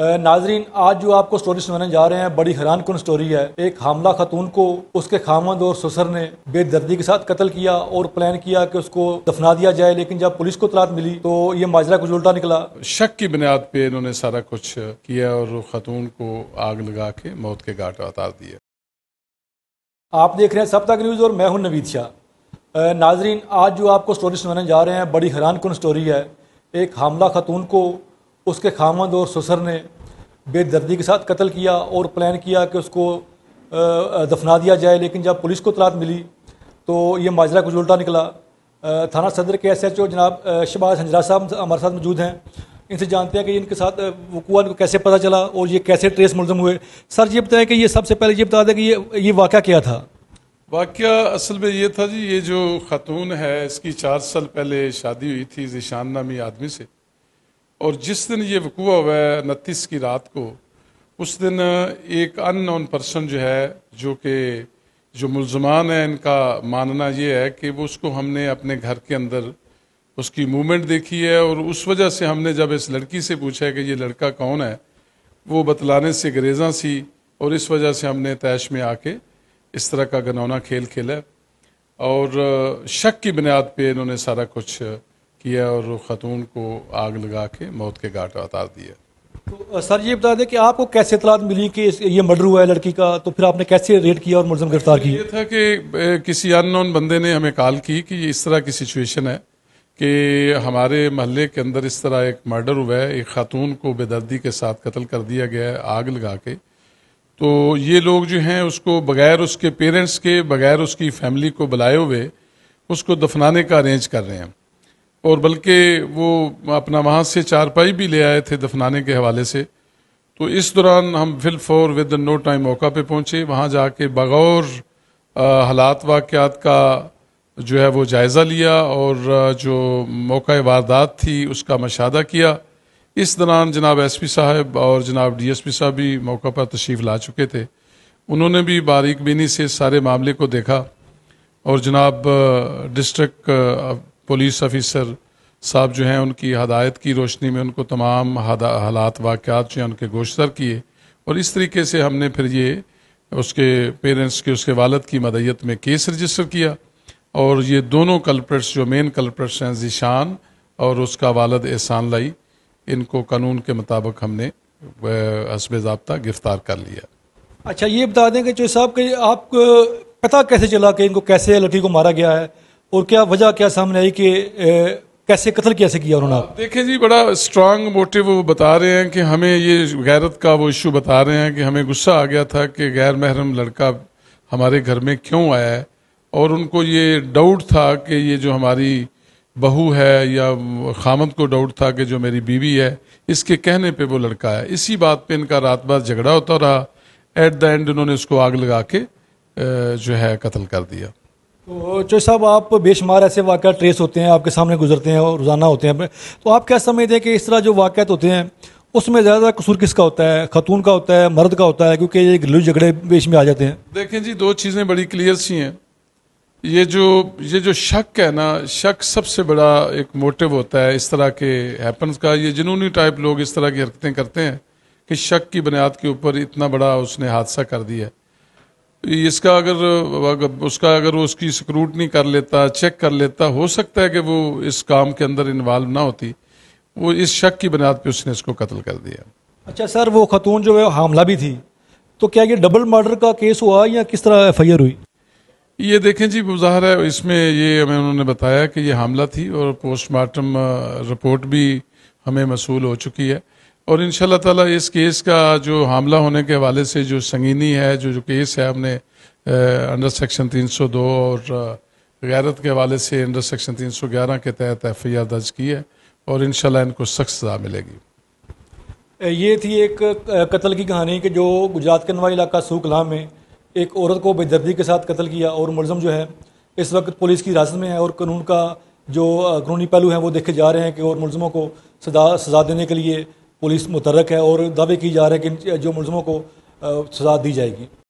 नाजरीन आज जो आपको स्टोरी सुनाने जा रहे हैं बड़ी हैरान कन स्टोरी है एक हमला खतून को उसके खामद और ससुर ने बेदर्दी के साथ कत्ल किया और प्लान किया कि उसको दफना दिया जाए लेकिन जब पुलिस को तलात मिली तो ये माजरा कुछ उल्टा निकला शक की बुनियाद पे इन्होंने सारा कुछ किया और खतून को आग लगा के मौत के घाट उतार दिया आप देख रहे हैं सब तक न्यूज़ और मैं हूं नवीद शाह नाजरीन आज जो आपको स्टोरी सुनाने जा रहे हैं बड़ी हैरान कन स्टोरी है एक हमला खतून को उसके खामद और ससुर ने बेदर्दी के साथ कत्ल किया और प्लान किया कि उसको दफना दिया जाए लेकिन जब पुलिस को तलात मिली तो ये माजरा कुछ उल्टा निकला थाना सदर के एस एच ओ जनाब शबाज हंजरा साहब हमारे साथ मौजूद हैं इनसे जानते हैं कि इनके साथ वकूआ को कैसे पता चला और ये कैसे ट्रेस मुलम हुए सर ये बताएं कि ये सबसे पहले ये बता दें कि ये ये वाक़ा क्या था वाक़ असल में ये था जी ये जो खातून है इसकी चार साल पहले शादी हुई थी जिशान नामी आदमी से और जिस दिन ये वकूआ हुआ है उनतीस की रात को उस दिन एक अननोन पर्सन जो है जो कि जो मुलजमान है इनका मानना ये है कि वो उसको हमने अपने घर के अंदर उसकी मूवमेंट देखी है और उस वजह से हमने जब इस लड़की से पूछा है कि ये लड़का कौन है वो बतलाने से गरेजा सी और इस वजह से हमने तैश में आके इस तरह का गनौना खेल खेला और शक की बुनियाद पे इन्होंने सारा कुछ किया और ख़तून को आग लगा के मौत के घाट उतार दिया तो सर ये बता दें कि आपको कैसे इतलात मिली कि ये मर्डर हुआ है लड़की का तो फिर आपने कैसे रेड किया और मुलम गिरफ्तार किया था कि किसी अननोन बंदे ने हमें कॉल की कि इस तरह की सिचुएशन है कि हमारे महल के अंदर इस तरह एक मर्डर हुआ है एक खातून को बेदर्दी के साथ कत्ल कर दिया गया है आग लगा के तो ये लोग जो हैं उसको बगैर उसके पेरेंट्स के बगैर उसकी फैमिली को बुलाए हुए उसको दफनाने का अरेंज कर रहे हैं और बल्कि वो अपना वहाँ से चारपाई भी ले आए थे दफनाने के हवाले से तो इस दौरान हम fill for with no time मौका पे पहुँचे वहाँ जाके बगौर हालात वाक़ात का जो है वो जायज़ा लिया और जो मौका वारदात थी उसका मशादा किया इस दौरान जनाब एस पी साहब और जनाब डी एस पी साहब भी मौका पर तशरीफ़ ला चुके थे उन्होंने भी बारीक बीनी से सारे मामले को देखा और जनाब डिस्ट्रिक्ट पुलिस ऑफिसर साहब जो हैं उनकी हदायत की रोशनी में उनको तमाम हालात वाक़ जो हैं उनके गोशतर किए और इस तरीके से हमने फिर ये उसके पेरेंट्स के उसके वालद की मदयत में केस रजिस्टर किया और ये दोनों कल्प्रेट्स जो मेन कल्प्रेट्स हैं जीशान और उसका वालद एहसान लाई इनको कानून के मुताबिक हमने हसब ज़बता गिरफ़्तार कर लिया अच्छा ये बता दें कि जो साहब के आप पता कैसे चला कि इनको कैसे लड़की को मारा गया है और क्या वजह क्या सामने आई कि कैसे कत्ल कैसे किया उन्होंने देखिए जी बड़ा स्ट्रांग मोटिव वो बता रहे हैं कि हमें ये गैरत का वो इशू बता रहे हैं कि हमें गुस्सा आ गया था कि गैर महरम लड़का हमारे घर में क्यों आया है और उनको ये डाउट था कि ये जो हमारी बहू है या खामद को डाउट था कि जो मेरी बीवी है इसके कहने पर वो लड़का है इसी बात पर इनका रात बात झगड़ा होता रहा एट द एंड उन्होंने उसको आग लगा के जो है कत्ल कर दिया तो साहब आप बेशुमार ऐसे वाक़ ट्रेस होते हैं आपके सामने गुजरते हैं और रोज़ाना होते हैं तो आप क्या समझते हैं कि इस तरह जो वाक़ होते हैं उसमें ज़्यादा कसूर किसका होता है खतून का होता है मर्द का होता है क्योंकि ये घरेलू झगड़े बेश में आ जाते हैं देखें जी दो चीज़ें बड़ी क्लियर सी हैं ये जो ये जो शक है ना शक सबसे बड़ा एक मोटिव होता है इस तरह के हैपन्स का ये जुनूनी टाइप लोग इस तरह की हरकतें करते हैं कि शक की बुनियाद के ऊपर इतना बड़ा उसने हादसा कर दिया है इसका अगर उसका अगर वो उसकी स्क्रूटनी कर लेता चेक कर लेता हो सकता है कि वो इस काम के अंदर इन्वॉल्व ना होती वो इस शक की बुनियाद पे उसने इसको कत्ल कर दिया अच्छा सर वो खतून जो है हमला भी थी तो क्या ये डबल मर्डर का केस हुआ या किस तरह एफ हुई ये देखें जी मुजाहर है इसमें ये हमें उन्होंने बताया कि ये हमला थी और पोस्टमार्टम रिपोर्ट भी हमें मसूल हो चुकी है और इन ताला इस केस का जो हमला होने के हवाले से जो संगीनी है जो जो केस है हमने अंडर सेक्शन 302 और गैरत के हवाले से अंडर सेक्शन 311 के तहत एफ आई आर दर्ज की है और इन इनको सख्त सजा मिलेगी ये थी एक कत्ल की कहानी कि जो गुजरात के नवा इलाका सूखला में एक औरत को बेदर्दी के साथ कत्ल किया और मुलजम जो है इस वक्त पुलिस की हिरासत में है और कानून का जो कानूनी पहलू है वो देखे जा रहे हैं कि और मुलजमों को सजा सजा देने के लिए पुलिस मुतरक है और दावे किए जा रहे हैं कि जो मुलजमों को सजा दी जाएगी